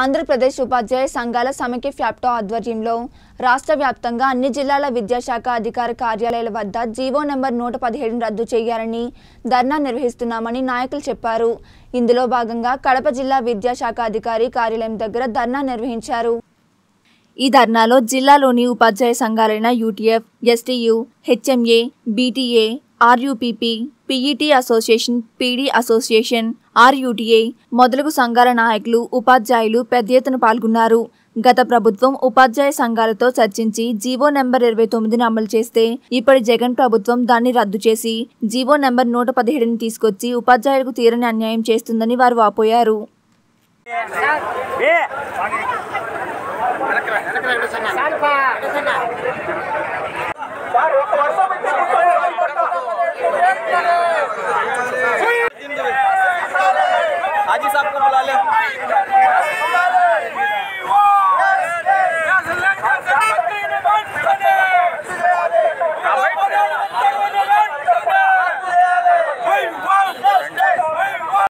ఆంధ్రప్రదేశ్ ఉపాధ్యాయ సంఘాల సమైక్య ఫ్యాప్టో ఆధ్వర్యంలో రాష్ట్ర వ్యాప్తంగా అన్ని జిల్లాల విద్యాశాఖ అధికార కార్యాలయాల వద్ద జీవో నెంబర్ నూట పదిహేడును రద్దు చేయాలని ధర్నా నిర్వహిస్తున్నామని నాయకులు చెప్పారు ఇందులో భాగంగా కడప జిల్లా విద్యాశాఖ అధికారి కార్యాలయం దగ్గర ధర్నా నిర్వహించారు ఈ ధర్నాలో జిల్లాలోని ఉపాధ్యాయ సంఘాలైన UTF STU HMA BTA RUPP PET association PD association RUTI మొదలగు సంఘాల నాయకులు ఉపాధ్యాయులు పెద్ద ఎత్తున పాల్గొన్నారు గత ప్రభుత్వం ఉపాధ్యాయ సంఘాలతో చర్చించి జీవో నెంబర్ ఇరవై తొమ్మిదిని అమలు చేస్తే ఇప్పటి జగన్ ప్రభుత్వం దాన్ని రద్దు చేసి జీవో నెంబర్ నూట పదిహేడుని తీసుకొచ్చి ఉపాధ్యాయులకు తీరని అన్యాయం చేస్తుందని వారు వాపోయారు